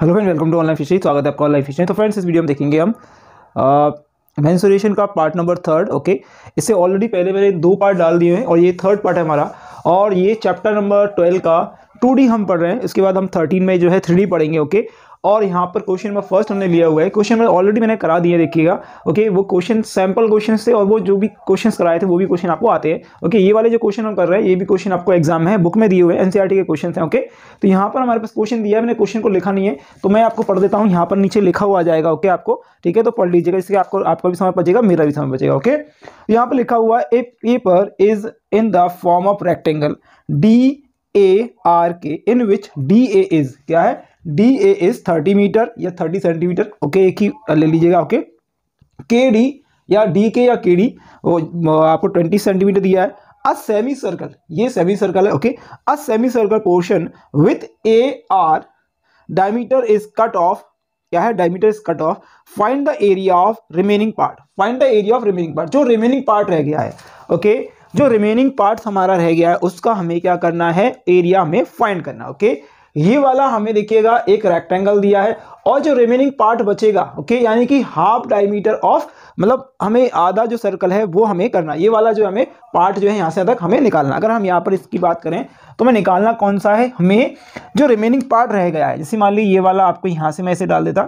Hello friend welcome to online fishery स्वागत है आपका ऑनलाइन फिशरी तो फ्रेंड्स इस वीडियो में देखेंगे हम मैंसुरेशन का पार्ट नंबर थर्ड ओके इससे ऑलरेडी पहले मैंने दो पार्ट डाल दिए हैं और ये थर्ड पार्ट है हमारा और ये चैप्टर नंबर ट्वेल्व का टू हम पढ़ रहे हैं इसके बाद हम थर्टीन में जो है थ्री पढ़ेंगे ओके okay? और यहाँ पर क्वेश्चन नंबर फर्स्ट हमने लिया हुआ है क्वेश्चन नंबर ऑलरेडी मैंने करा दिया देखिएगा ओके वो क्वेश्चन सैम्पल क्वेश्चन थे और वो जो भी क्वेश्चन कराए थे वो भी क्वेश्चन आपको आते हैं ओके ये वाले जो क्वेश्चन हम कर रहे हैं ये भी क्वेश्चन आपको एग्जाम है बुक में दिए हुए एनसीआर e के क्वेश्चन हैं ओके तो यहाँ पर हमारे पास क्वेश्चन दिया है मैंने क्वेश्चन को लिखा नहीं है तो मैं आपको पढ़ देता हूँ यहाँ पर नीचे लिखा हुआ जाएगा ओके आपको ठीक है तो पढ़ लीजिएगा इसके आपको आपका भी समय बचेगा मेरा भी समय बचेगा ओके तो यहाँ पर लिखा हुआ a paper is in the form of rectangle D A R के in which D A is क्या है D A is thirty metre या थर्टी सेंटीमीटर ओके एक ही ले लीजिएगा ओके के डी या डी के या के डी आपको ट्वेंटी सेंटीमीटर दिया है अ सेमी सर्कल ये सेमी सर्कल है okay a semi circle portion with A R diameter is cut off क्या है diameter is cut off find the area of remaining part find the area of remaining part जो remaining part रह गया है okay okay? जो remaining part हमारा रह गया है उसका हमें क्या करना है एरिया में फाइंड करना ओके okay? ये वाला हमें देखिएगा एक रेक्टेंगल दिया है और जो रिमेनिंग पार्ट बचेगा ओके यानी कि हाफ डायमीटर ऑफ मतलब हमें आधा जो सर्कल है वो हमें करना ये वाला जो हमें पार्ट जो है यहाँ से तक हमें निकालना अगर हम यहाँ पर इसकी बात करें तो हमें निकालना कौन सा है हमें जो रिमेनिंग पार्ट रह गया है जैसे मान ली ये वाला आपको यहाँ से मैं इसे डाल देता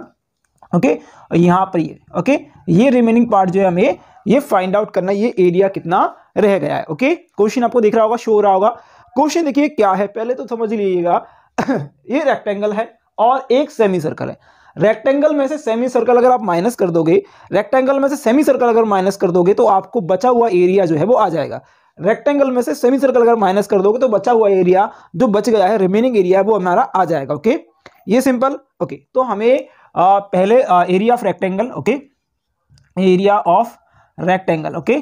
ओके यहाँ पर ये ओके ये रिमेनिंग पार्ट जो है हमें ये फाइंड आउट करना ये एरिया कितना रह गया है ओके क्वेश्चन आपको दिख रहा होगा शो हो रहा होगा क्वेश्चन देखिए क्या है पहले तो समझ लीजिएगा ये रेक्टेंगल है और एक सेमी सर्कल है रेक्टेंगल में से सेमी सर्कल अगर आप माइनस कर दोगे रेक्टेंगल में से सेमी सर्कल अगर माइनस कर दोगे तो आपको बचा हुआ एरिया जो है वो आ जाएगा रेक्टेंगल में से सेमी सर्कल अगर माइनस कर दोगे तो बचा हुआ एरिया जो बच गया है रिमेनिंग एरिया वो हमारा आ जाएगा ओके ये सिंपल ओके तो हमें आ, पहले आ, area of rectangle okay area of rectangle okay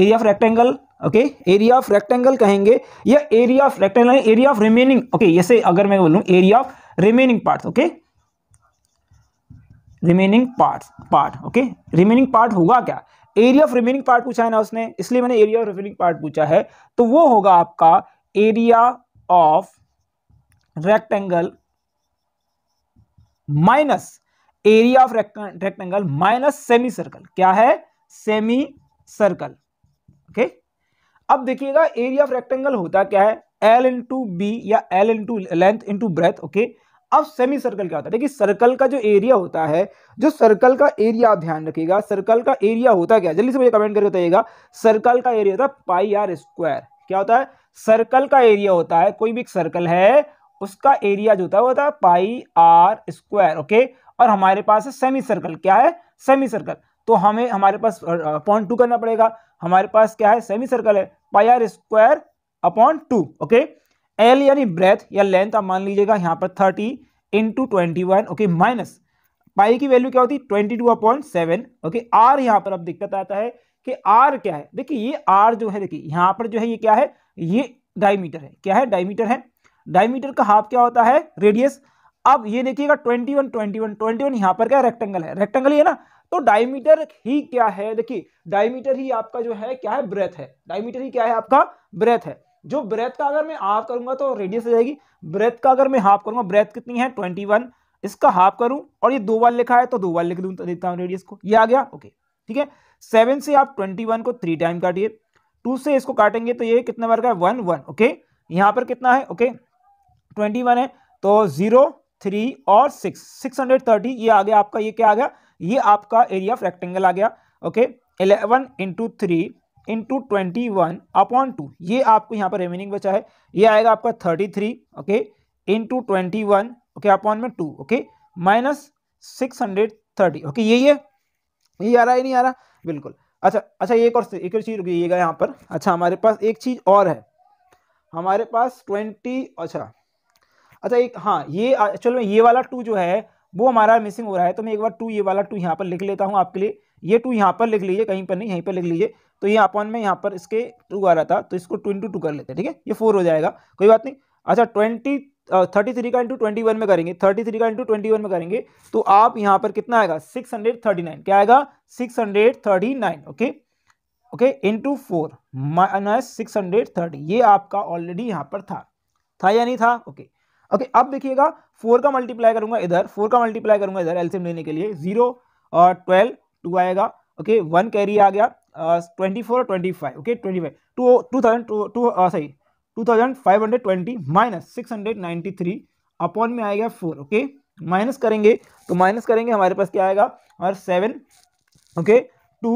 area of rectangle okay area of rectangle कहेंगे या area of rectangle area of remaining okay जैसे अगर मैं बोलूँ area of remaining part okay remaining part part okay remaining part होगा क्या area of remaining part पूछा है ना उसने इसलिए मैंने एरिया ऑफ रिमेनिंग पार्ट पूछा है तो वो होगा आपका area of rectangle minus area of rectangle minus semi circle क्या है सेमी सर्कल ओके okay? अब देखिएगा एरिया ऑफ रेक्टेंगल होता क्या है एल टू बी या L to length in breadth okay अब सेमी सर्कल क्या होता है देखिए सर्कल का जो एरिया होता है जो सर्कल का एरिया आप ध्यान रखिएगा सर्कल का एरिया होता क्या जल्दी से मुझे कमेंट करके बताइएगा सर्कल का एरिया होता है पाई आर स्क्वायर क्या होता है सर्कल का एरिया होता है कोई भी एक सर्कल है उसका एरिया जो होता है वो होता है पाई आर स्क्वायर ओके और हमारे पास है सेमी सर्कल क्या है सेमी सर्कल तो हमें हमारे पास पॉइंट टू करना पड़ेगा हमारे पास क्या है सेमी सर्कल है pi are square upon two okay L यानी ब्रेथ या लेंथ आप मान लीजिएगा यहाँ पर thirty into twenty one okay minus pi की वैल्यू क्या होती है twenty two upon seven okay R यहाँ पर अब दिक्कत आता है कि आर क्या है देखिए ये आर जो है देखिए यहाँ पर जो है ये क्या है ये डायमीटर है क्या है डायमीटर है डायमीटर का हाफ क्या होता है रेडियस अब ये देखिएगा twenty one twenty one twenty one यहाँ पर क्या रेक्टेंगल है रेक्टेंगल ही है ना तो डायमीटर ही क्या है देखिए डायमीटर ही आपका जो है क्या है ब्रेथ है डायमीटर ही क्या है आपका ब्रेथ है जो ब्रेथ का अगर मैं हाफ करूंगा तो रेडियस हो जाएगी ब्रेथ का अगर मैं हाफ करूंगा ब्रेथ कितनी है ट्वेंटी वन इसका हाफ करूं और ये दो बार लिखा है तो दो बार लिख दूं तो देखता हूं रेडियस को ये आ गया ओके ठीक है सेवन से आप ट्वेंटी वन को थ्री टाइम काटिए टू से इसको काटेंगे तो ये कितने बार का है वन वन ओके यहां पर कितना है ओके ट्वेंटी वन है तो जीरो थ्री और सिक्स सिक्स हंड्रेड थर्टी ये आ गया आपका ये क्या आ गया ये आपका एरिया ऑफ रेक्टेंगल आ गया okay eleven into three into twenty one upon two ये आपको यहाँ पर रिमेनिंग बचा है ये आएगा आपका thirty three okay into twenty one okay upon में two okay minus six hundred thirty okay यही है ये आ रहा है नहीं आ रहा बिल्कुल अच्छा अच्छा एक और एक और चीज़ रुकिएगा यहाँ पर अच्छा हमारे पास एक चीज़ और है हमारे पास ट्वेंटी अच्छा अच्छा एक हाँ ये एक्चुअल में ये वाला टू जो है वो हमारा मिसिंग हो रहा है तो मैं एक बार टू ये वाला टू यहाँ पर लिख लेता हूँ आपके लिए ये टू यहाँ पर लिख लीजिए कहीं पर नहीं यहीं पर लिख लीजिए तो ये अपन में यहाँ पर इसके टू आ रहा था तो इसको टू इंटू टू कर लेते हैं ठीक है ये फोर हो जाएगा कोई बात नहीं अच्छा ट्वेंटी थर्टी थ्री का इंटू ट्वेंटी वन में करेंगे थर्टी थ्री का इंटू ट्वेंटी वन में करेंगे तो आप यहाँ पर कितना आएगा सिक्स हंड्रेड थर्टी नाइन क्या आएगा six hundred thirty nine okay okay into four minus six hundred thirty ये आपका ऑलरेडी यहाँ पर था था या नहीं था ओके okay. ओके अब देखिएगा फोर का मल्टीप्लाई करूंगा इधर फोर का मल्टीप्लाई करूंगा इधर एल्सियम लेने के लिए जीरो और ट्वेल्व टू आएगा ओके वन कैरी आ गया twenty four twenty five okay twenty five two two thousand two two sorry two thousand five hundred twenty minus six hundred ninety three upon में आएगा फोर ओके माइनस करेंगे तो minus करेंगे हमारे पास क्या आएगा और सेवन ओके टू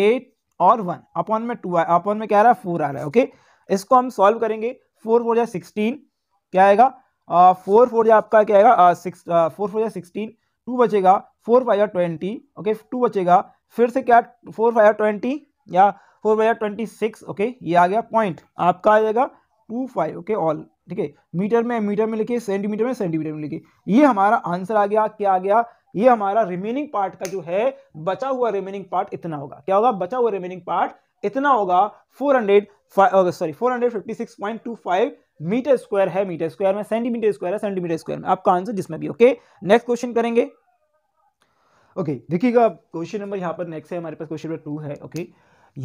एट और वन अपॉन में टू अपॉन में क्या आ रहा है फोर आ रहा है ओके इसको हम सॉल्व करेंगे फोर फोर या सिक्सटीन क्या आएगा फोर फोर या आपका क्या आएगा सिक्स फोर फोर या सिक्सटीन टू बचेगा फोर फाइव या ट्वेंटी ओके टू बचेगा फिर से क्या फोर फाइव या ट्वेंटी या फोर फाइव या ट्वेंटी सिक्स ओके ये आ गया पॉइंट आपका आ जाएगा टू फाइव ओके ऑल ठीक है मीटर में मीटर में लिखिए सेंटीमीटर में सेंटीमीटर में लिखिए ये हमारा आंसर आ गया क्या आ गया ये हमारा रिमेनिंग पार्ट का जो है बचा हुआ रिमेनिंग पार्ट इतना होगा क्या होगा बचा हुआ रिमेनिंग पार्ट इतना होगा four hundred sorry four hundred fifty six point two five meter square है मीटर स्क्वायर में सेंटीमीटर स्क्वायर है सेंटीमीटर स्क्वायर में आपका आंसर जिसमें भी ओके नेक्स्ट क्वेश्चन करेंगे ओके देखिएगा क्वेश्चन नंबर यहाँ पर नेक्स्ट है हमारे पास क्वेश्चन नंबर टू है ओके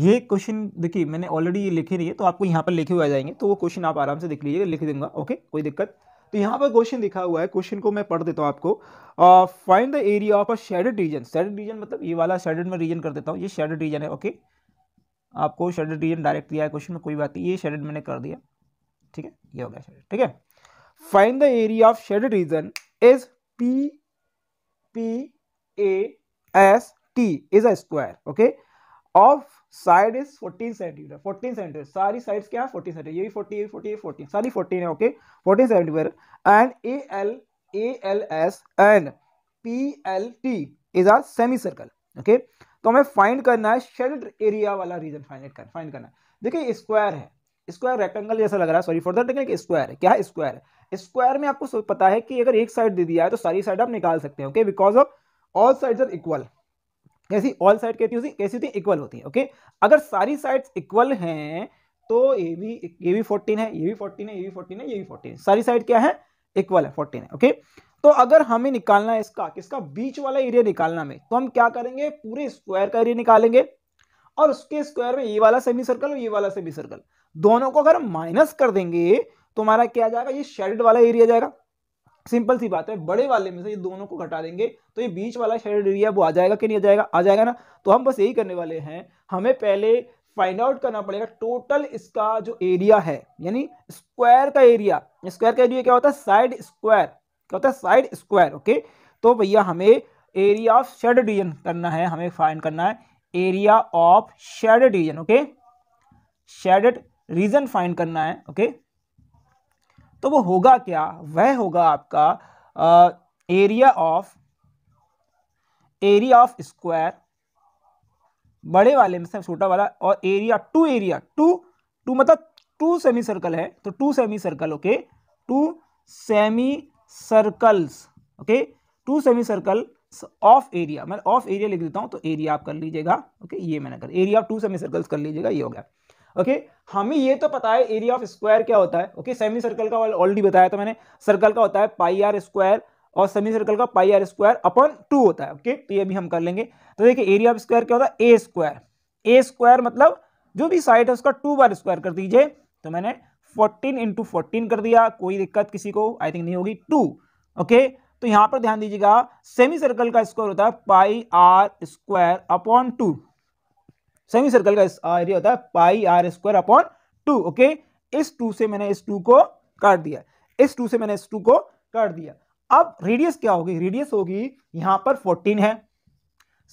ये क्वेश्चन देखिए मैंने ऑलरेडी ये लिखे नहीं है तो आपको यहाँ पर लिखे हुए आ जाएंगे तो वो क्वेश्चन आप आराम से देख लीजिएगा लिख दूंगा ओके कोई दिक्कत तो यहाँ पर क्वेश्चन लिखा हुआ है क्वेश्चन को मैं पढ़ देता हूँ आपको find the area of a shaded region shaded region मतलब ये वाला शेडेड में रीजन कर देता हूँ ये शेडेड रीजन है ओके आपको शेडेड रीजन डायरेक्ट दिया है क्वेश्चन में कोई बात नहीं ये शेडेड मैंने कर दिया ठीक है ये हो गया शेडेड ठीक है find the area of shaded region is P P A S T is a square okay of side is 14 centimeter 14 centimeter सारी साइड्स क्या है 14 सेंटीमीटर ये भी 40 ये भी 40 ये 14 सारी 14 है okay 14 centimeter and A L A L S and P L T is a semi circle okay तो हमें फाइंड करना है शेडेड एरिया वाला रीजन फाइंड करना फाइंड करना है देखिए स्क्वायर है स्क्वायर रेक्टेंगल जैसा लग रहा है sorry for that technique square क्या है स्क्वायर स्क्वायर में आपको पता है कि अगर एक साइड दे दिया है तो सारी साइड आप निकाल सकते हैं okay because of all side are equal कैसी ऑल साइड कहती होती कैसी होती इक्वल होती है ओके अगर सारी साइड्स इक्वल हैं तो ये भी ये भी फोर्टीन है ये भी फोर्टीन है ये भी फोर्टीन है ये भी फोर्टीन सारी साइड क्या है इक्वल है फोर्टीन है ओके तो अगर हमें निकालना है इसका किसका बीच वाला एरिया निकालना में तो हम क्या करेंगे पूरे स्क्वायर का एरिया निकालेंगे और उसके स्क्वायर में ये वाला सेमी सर्कल और ये वाला सेमी सर्कल दोनों को अगर माइनस कर देंगे तो हमारा क्या जाएगा ये शेडेड वाला एरिया जाएगा सिंपल सी बात है बड़े वाले में से ये दोनों को घटा देंगे तो ये बीच वाला शेडेड एरिया वो आ जाएगा कि नहीं आ जाएगा आ जाएगा ना तो हम बस यही करने वाले हैं हमें पहले फाइंड आउट करना पड़ेगा टोटल इसका जो एरिया है यानी स्क्वायर का एरिया स्क्वायर का एरिया क्या होता है साइड स्क्वायर क्या होता है साइड स्क्वायर ओके तो भैया हमें एरिया ऑफ शेड डिवीजन करना है हमें फाइंड करना है area of shade division okay shaded region find करना है ओके तो वो होगा क्या वह होगा आपका area of area of square बड़े वाले में से छोटा वाला और area two area two two मतलब टू सेमी सर्कल है तो two semi circle okay two semi circles okay two semi circle of area मैं ऑफ एरिया लिख देता हूं तो एरिया आप कर लीजिएगा ओके ये मैंने कर area of two semi circles कर लीजिएगा ये हो गया ओके okay? हमें ये तो पता है एरिया ऑफ स्क्वायर क्या होता है ओके सेमी सर्कल का ऑलरेडी बताया था मैंने सर्कल का होता है पाई आर स्क्वायर और सेमी सर्कल का pi are square upon two होता है ओके okay? तो ये भी हम कर लेंगे तो देखिए एरिया ऑफ स्क्वायर क्या होता है ए स्क्वायर ए स्क्वायर मतलब जो भी साइड है उसका टू बार स्क्वायर कर दीजिए तो मैंने फोर्टीन इंटू फोर्टीन कर दिया कोई दिक्कत किसी को आई थिंक नहीं होगी टू ओके okay? तो यहां पर ध्यान दीजिएगा सेमी सर्कल का स्क्वायर होता है pi are square upon two semi circle का एरिया होता है pi are square upon two okay इस टू से मैंने इस टू को काट दिया इस टू से मैंने इस टू को काट दिया अब रेडियस क्या होगी रेडियस होगी यहां पर फोर्टीन है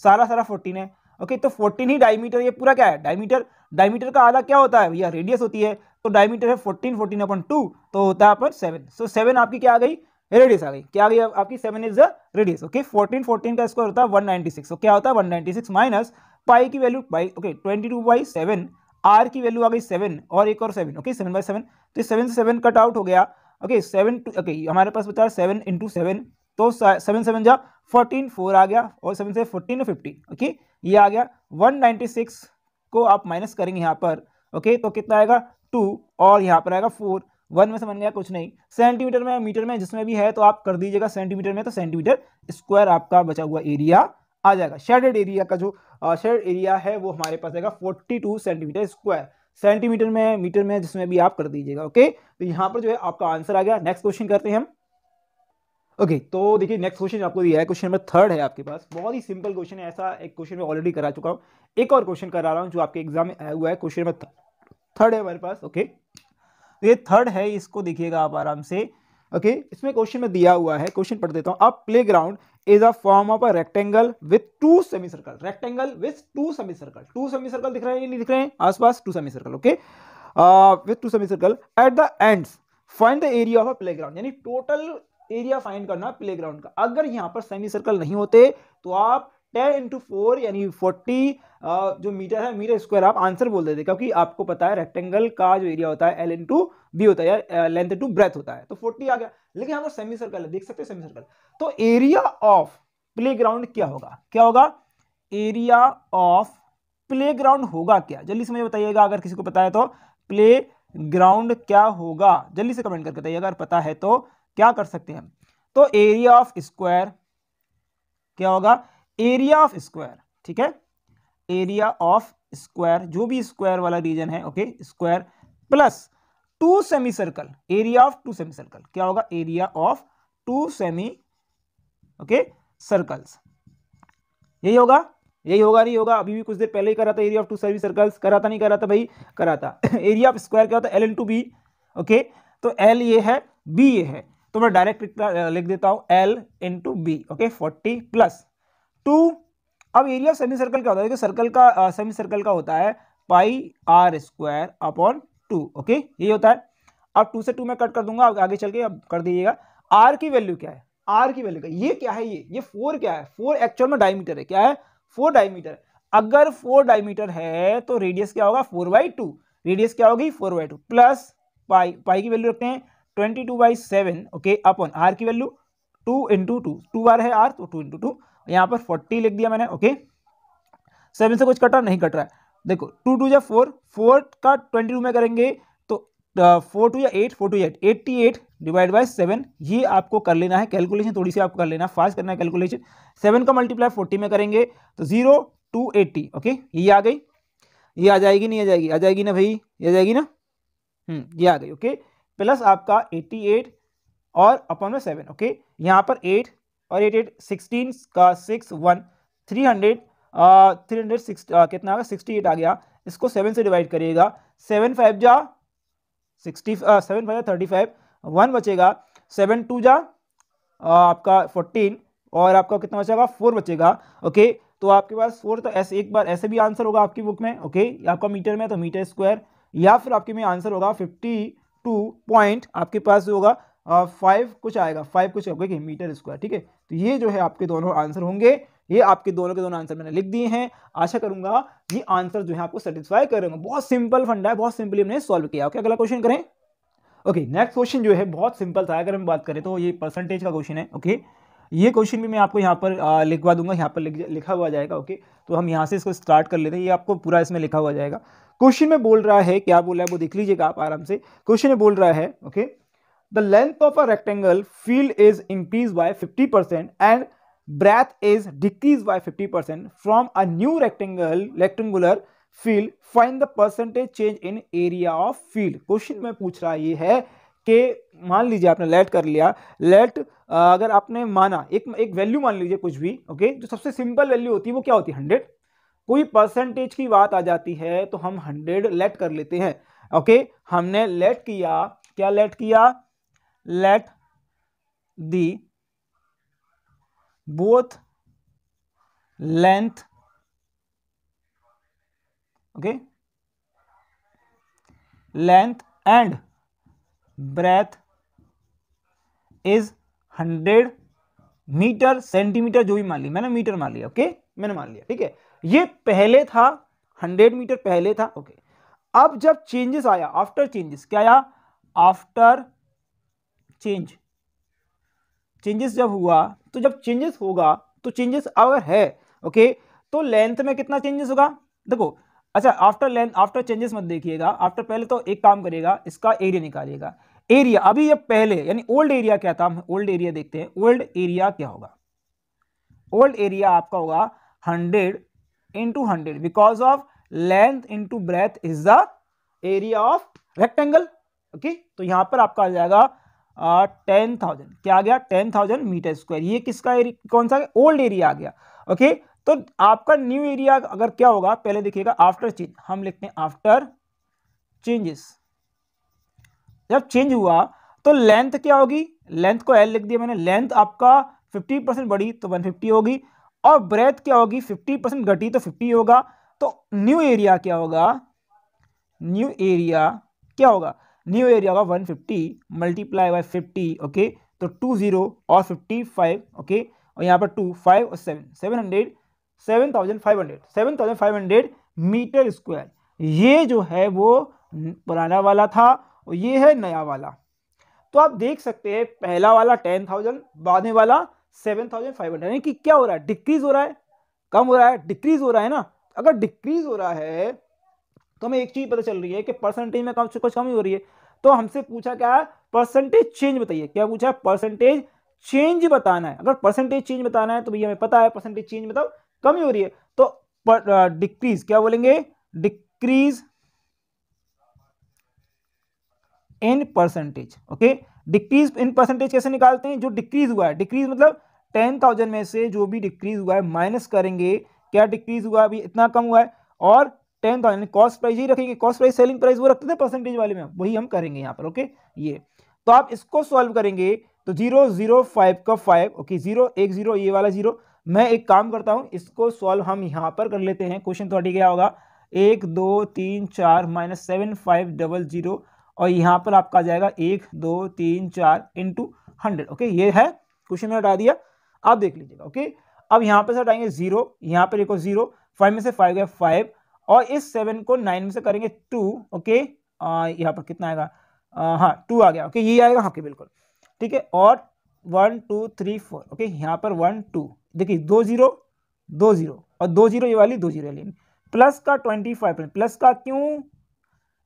सारा सारा फोर्टीन है ओके तो फोर्टीन ही डायमीटर ये पूरा क्या है डायमीटर डायमीटर का आधा क्या होता है भैया रेडियस होती है तो डायमीटर है फोर्टीन फोर्टीन अपन टू तो होता है अपन सेवन सो सेवन आपकी क्या आ गई रेडियस आ गई क्या आ गई आपकी seven is the radius okay fourteen fourteen का स्क्वायर होता है वन नाइनटी सिक्स क्या होता है one ninety six minus pi की value pi okay twenty two by seven r की वैल्यू आ गई सेवन और एक और seven okay seven by seven तो सेवन से सेवन कट आउट हो गया ओके सेवन टू ओके हमारे पास बता सेवन इंटू सेवन तो सेवन सेवन जा फोर्टीन फोर आ गया और सेवन से फोर्टीन और फिफ्टी ओके ये आ गया वन नाइनटी सिक्स को आप माइनस करेंगे यहाँ पर ओके तो कितना आएगा टू और यहाँ पर आएगा फोर वन में समझ गया कुछ नहीं सेंटीमीटर में मीटर में जिसमें भी है तो आप कर दीजिएगा सेंटीमीटर में तो सेंटीमीटर स्क्वायर आपका बचा हुआ एरिया आ जाएगा शेडेड एरिया का जो शेड एरिया है वो हमारे पास आएगा forty two centimeter square centimeter में मीटर में जिसमें भी आप कर दीजिएगा ओके तो यहाँ पर जो है आपका आंसर आ गया नेक्स्ट क्वेश्चन करते हैं हम ओके तो देखिए नेक्स्ट क्वेश्चन आपको दिया है क्वेश्चन नंबर थर्ड है आपके पास बहुत ही सिंपल क्वेश्चन है ऐसा एक क्वेश्चन में ऑलरेडी करा चुका हूँ एक और क्वेश्चन करा रहा हूँ जो आपके एग्जाम में आया हुआ है क्वेश्चन नंबर थर्ड है हमारे पास ओके okay? तो ये थर्ड है इसको देखिएगा आप आराम से ओके okay, इसमें क्वेश्चन में दिया हुआ है क्वेश्चन पढ़ देता हूँ अब playground is a form of a rectangle with two semi circle rectangle with two semi circle two semi circle दिख रहे हैं नहीं दिख रहे हैं आसपास two semi circle okay with two semi circle at the end find the area of a playground यानी total area find करना प्ले ग्राउंड का अगर यहाँ पर सेमी सर्कल नहीं होते तो आप टेन इंटू फोर यानी फोर्टी जो मीटर है मीटर स्क्वायर आप आंसर बोल देते क्योंकि आपको पता है रेक्टेंगल का जो एरिया होता है एल इन टू बी होता है लेंथ टू ब्रेथ होता है तो फोर्टी आ गया लेकिन हम लोग सेमी सर्कल है देख सकते हैं सेमी सर्कल तो एरिया ऑफ प्ले क्या होगा क्या होगा एरिया ऑफ प्ले होगा क्या जल्दी से मुझे बताइएगा अगर किसी को पता है तो प्ले ग्राउंड क्या होगा जल्दी से कमेंट करके बताइए अगर पता है तो क्या कर सकते हैं तो एरिया ऑफ स्क्वायर क्या होगा एरिया ऑफ स्क्वायर ठीक है एरिया ऑफ स्क्वायर जो भी स्क्वायर वाला रीजन है okay square plus two semi circle area of two semi circle क्या होगा area of two semi okay circles यही होगा यही होगा नहीं होगा अभी भी कुछ देर पहले ही करा था area of two semi circles करा था नहीं करा था भाई करा था एरिया ऑफ स्क्वायर क्या होता है L into B okay तो एल ये है बी ये है तो मैं डायरेक्ट लिख देता हूं L into B okay forty plus two अब एरिया सेमी सर्कल क्या होता है सर्कल का सेमी सर्कल का होता है pi are square upon two okay ये होता है अब टू से टू में कट कर दूंगा आगे चल के अब कर दीजिएगा आर की वैल्यू क्या है आर की वैल्यू क्या ये क्या है ये ये फोर क्या है फोर एक्चुअल में डायमीटर है क्या है फोर डायमीटर अगर फोर डायमीटर है तो रेडियस क्या होगा फोर बाई टू रेडियस क्या होगी four by two plus pi pi की वैल्यू रखते हैं twenty two by seven okay upon r की value two into two two बार है आर तो टू इंटू टू यहाँ पर फोर्टी लिख दिया मैंने ओके सेवन से कुछ कट रहा नहीं कट रहा है देखो टू टू या फोर फोर का ट्वेंटी टू में करेंगे तो फोर uh, टू या eight four two eight eighty eight divide by seven ये आपको कर लेना है कैलकुलेशन थोड़ी सी आपको कर लेना है फास्ट करना है कैलकुलेशन सेवन का मल्टीप्लाई फोर्टी में करेंगे तो जीरो टू एट्टी ओके ये आ गई ये आ जाएगी नहीं आ जाएगी आ जाएगी ना भाई ये आ जाएगी ना हम्म, ये आ गई ओके प्लस आपका एट्टी एट और अपन में सेवन ओके यहाँ पर एट और एट एट सिक्सटीन का six one three hundred three hundred six कितना आ गया सिक्सटी एट आ गया इसको सेवन से डिवाइड करिएगा सेवन फाइव जा sixty seven five thirty five one बचेगा सेवन टू जा आपका फोर्टीन और आपका कितना बचेगा फोर बचेगा ओके तो आपके पास फोर तो ऐसे एक बार ऐसे भी आंसर होगा आपकी बुक में ओके आपका मीटर में तो मीटर स्क्वायर या फिर आपके में आंसर होगा फिफ्टी टू पॉइंट आपके पास जो होगा फाइव कुछ आएगा फाइव कुछ आएगा मीटर स्क्वायर ठीक है तो ये जो है आपके दोनों आंसर होंगे ये आपके दोनों के दोनों आंसर मैंने लिख दिए हैं आशा करूंगा ये आंसर जो है आपको सेटिस्फाई करेंगे बहुत सिंपल फंडा है बहुत सिंपली हमने सॉल्व किया ओके अगला क्वेश्चन करें ओके नेक्स्ट क्वेश्चन जो है बहुत सिंपल था अगर हम बात करें तो ये परसेंटेज का क्वेश्चन है ओके ये क्वेश्चन भी मैं आपको यहाँ पर लिखवा दूंगा यहाँ पर लिखा हुआ जाएगा ओके तो हम यहाँ से इसको स्टार्ट कर लेते हैं ये आपको पूरा इसमें लिखा हुआ जाएगा क्वेश्चन में बोल रहा है क्या बोला है वो देख लीजिएगा आप आराम से क्वेश्चन में बोल रहा है okay the length of a rectangle field is increased by 50% and breadth is decreased by 50% from a new rectangle rectangular field find the percentage change in area of field question में पूछ रहा ये है कि मान लीजिए आपने लेट कर लिया लेट अगर आपने माना एक एक वैल्यू मान लीजिए कुछ भी ओके जो सबसे सिंपल वैल्यू होती है वो क्या होती है हंड्रेड कोई परसेंटेज की बात आ जाती है तो हम हंड्रेड लेट कर लेते हैं ओके हमने लेट किया क्या लेट किया let the both length okay length and breadth is 100 meter centimeter जो भी मान लिया मैंने मीटर मान लिया ओके मैंने मान लिया ठीक है ये पहले था हंड्रेड मीटर पहले था ओके अब जब चेंजेस आया आफ्टर चेंजेस क्या आया आफ्टर चेंज चेंजेस जब हुआ तो जब चेंजेस होगा तो चेंजेस अगर है ओके तो लेंथ में कितना चेंजेस होगा देखो अच्छा आफ्टर लेंथ आफ्टर चेंजेस मत देखिएगा आफ्टर पहले तो एक काम करेगा इसका एरिया निकालिएगा एरिया अभी ये पहले यानी ओल्ड एरिया क्या था हम ओल्ड एरिया देखते हैं ओल्ड एरिया क्या होगा ओल्ड एरिया आपका होगा hundred into hundred because of length into breadth is the area of rectangle okay तो यहां पर आपका आ जाएगा टेन uh, थाउजेंड क्या आ गया टेन थाउजेंड मीटर स्क्वायर ये किसका एरिया कौन सा ओल्ड एरिया आ गया ओके तो आपका न्यू एरिया अगर क्या होगा पहले देखिएगा आफ्टर चेंज हम लिखते हैं आफ्टर चेंजेस जब चेंज हुआ तो लेंथ क्या होगी लेंथ को एल लिख दिया मैंने लेंथ आपका फिफ्टी परसेंट बढ़ी तो वन फिफ्टी होगी और ब्रेथ क्या होगी फिफ्टी परसेंट घटी तो फिफ्टी होगा तो न्यू एरिया क्या होगा न्यू एरिया क्या होगा न्यू एरिया होगा 150 fifty multiply by fifty okay तो टू जीरो और 55 ओके okay? और यहाँ पर टू फाइव और seven seven hundred seven thousand five hundred seven thousand five hundred meter square ये जो है वो पुराना वाला था और ये है नया वाला तो आप देख सकते हैं पहला वाला टेन थाउजेंड बाद में वाला सेवन थाउजेंड फाइव हंड्रेड यानी कि क्या हो रहा है डिक्रीज हो रहा है कम हो रहा है डिक्रीज हो रहा है ना अगर डिक्रीज हो रहा है तो हमें एक चीज पता चल रही है कि परसेंटेज में कम से कुछ कमी हो रही है तो हमसे पूछा क्या है परसेंटेज चेंज बताइए क्या पूछा परसेंटेज चेंज बताना है अगर परसेंटेज चेंज बताना है तो भैया हमें पता है परसेंटेज चेंज मतलब कमी हो रही है तो डिक्रीज क्या बोलेंगे decrease in percentage okay decrease in percentage कैसे निकालते हैं जो डिक्रीज हुआ है डिक्रीज मतलब टेन थाउजेंड में से जो भी डिक्रीज हुआ है माइनस करेंगे क्या डिक्रीज हुआ अभी इतना कम हुआ है और टेन थाउजेंड कॉस्ट प्राइस ही रखेंगे कॉस्ट प्राइस सेलिंग प्राइस वो रखते थे परसेंटेज वाले में वही हम करेंगे यहाँ पर ओके ये तो आप इसको सॉल्व करेंगे तो जीरो जीरो फाइव का फाइव ओके जीरो एक जीरो ये वाला जीरो मैं एक काम करता हूँ इसको सॉल्व हम यहाँ पर कर लेते हैं क्वेश्चन थोड़ी क्या होगा एक दो तीन चार minus seven five double zero और यहाँ पर आपका आ जाएगा एक दो तीन चार इंटू हंड्रेड ओके ये है क्वेश्चन हटा दिया आप देख लीजिएगा ओके अब यहाँ पर हटाएंगे जीरो यहाँ पर और जीरो फाइव में से फाइव गया फाइव और इस सेवन को नाइन में से करेंगे टू ओके यहाँ पर कितना आएगा हाँ टू आ गया ओके ये आएगा ओके हाँ, बिल्कुल ठीक है और one two three four okay यहाँ पर वन टू देखिए दो जीरो दो जीरो और दो जीरो ये वाली दो जीरो वाली प्लस का ट्वेंटी फाइव परसेंट प्लस का क्यों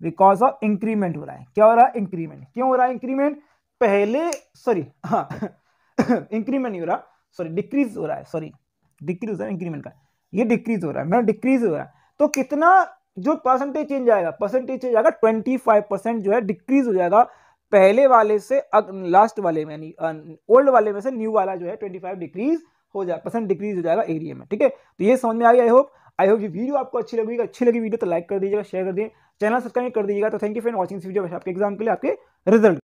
बिकॉज ऑफ इंक्रीमेंट हो रहा है क्या हो रहा है इंक्रीमेंट क्यों हो रहा है इंक्रीमेंट पहले सॉरी हाँ इंक्रीमेंट नहीं हो रहा सॉरी डिक्रीज हो रहा है सॉरी डिक्रीज हो रहा है इंक्रीमेंट का ये डिक्रीज हो रहा है मैं डिक्रीज हो रहा है तो कितना जो परसेंटेज चेंज आएगा परसेंटेज चेंज आएगा ट्वेंटी फाइव परसेंट जो है डिक्रीज हो जाएगा पहले वाले से लास्ट वाले में यानी ओल्ड वाले में से न्यू वाला जो है ट्वेंटी फाइव डिक्रीज हो जाए परसेंट डिक्रीज हो जाएगा एरिया में ठीक है तो ये समझ में आ गया आई होप आई होप ये वीडियो आपको अच्छी लगेगी अच्छी लगी वीडियो तो लाइक कर दीजिएगा शेयर कर दीजिए चैनल सब्सक्राइब कर दीजिएगा तो thank you friend watching video आपके एग्जाम के लिए आपके रिजल्ट